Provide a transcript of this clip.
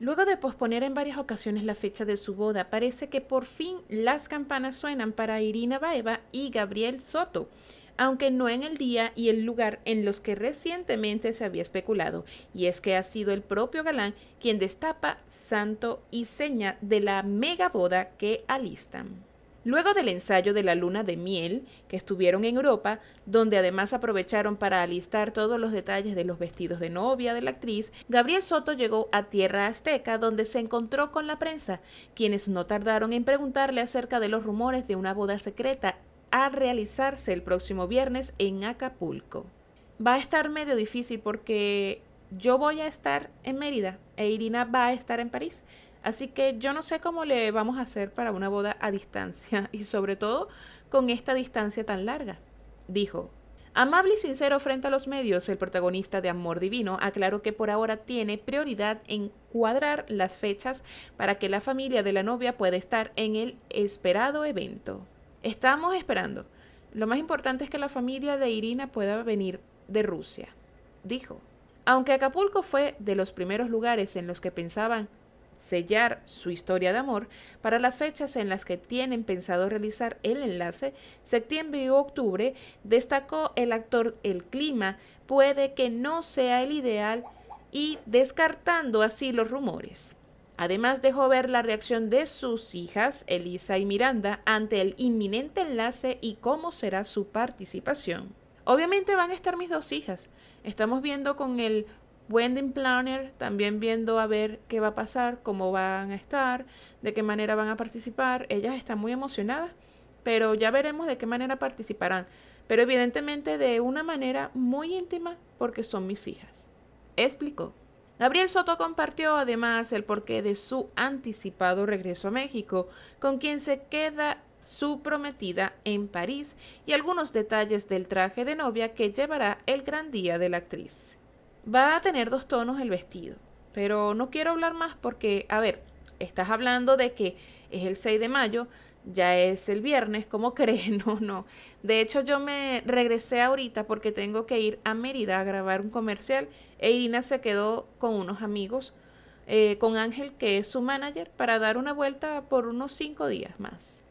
Luego de posponer en varias ocasiones la fecha de su boda, parece que por fin las campanas suenan para Irina Baeva y Gabriel Soto, aunque no en el día y el lugar en los que recientemente se había especulado, y es que ha sido el propio galán quien destapa santo y seña de la mega boda que alistan. Luego del ensayo de la luna de miel, que estuvieron en Europa, donde además aprovecharon para alistar todos los detalles de los vestidos de novia de la actriz, Gabriel Soto llegó a tierra azteca, donde se encontró con la prensa, quienes no tardaron en preguntarle acerca de los rumores de una boda secreta a realizarse el próximo viernes en Acapulco. Va a estar medio difícil porque yo voy a estar en Mérida e Irina va a estar en París. Así que yo no sé cómo le vamos a hacer para una boda a distancia y sobre todo con esta distancia tan larga, dijo. Amable y sincero frente a los medios, el protagonista de Amor Divino aclaró que por ahora tiene prioridad en cuadrar las fechas para que la familia de la novia pueda estar en el esperado evento. Estamos esperando. Lo más importante es que la familia de Irina pueda venir de Rusia, dijo. Aunque Acapulco fue de los primeros lugares en los que pensaban sellar su historia de amor para las fechas en las que tienen pensado realizar el enlace, septiembre y octubre, destacó el actor el clima puede que no sea el ideal y descartando así los rumores. Además dejó ver la reacción de sus hijas, Elisa y Miranda, ante el inminente enlace y cómo será su participación. Obviamente van a estar mis dos hijas. Estamos viendo con el Wendy Planner, también viendo a ver qué va a pasar, cómo van a estar, de qué manera van a participar. Ella está muy emocionada, pero ya veremos de qué manera participarán. Pero evidentemente de una manera muy íntima porque son mis hijas. Explicó. Gabriel Soto compartió además el porqué de su anticipado regreso a México, con quien se queda su prometida en París y algunos detalles del traje de novia que llevará el gran día de la actriz. Va a tener dos tonos el vestido, pero no quiero hablar más porque, a ver, estás hablando de que es el 6 de mayo, ya es el viernes, ¿cómo crees? No, no. De hecho, yo me regresé ahorita porque tengo que ir a Mérida a grabar un comercial e Irina se quedó con unos amigos, eh, con Ángel, que es su manager, para dar una vuelta por unos cinco días más.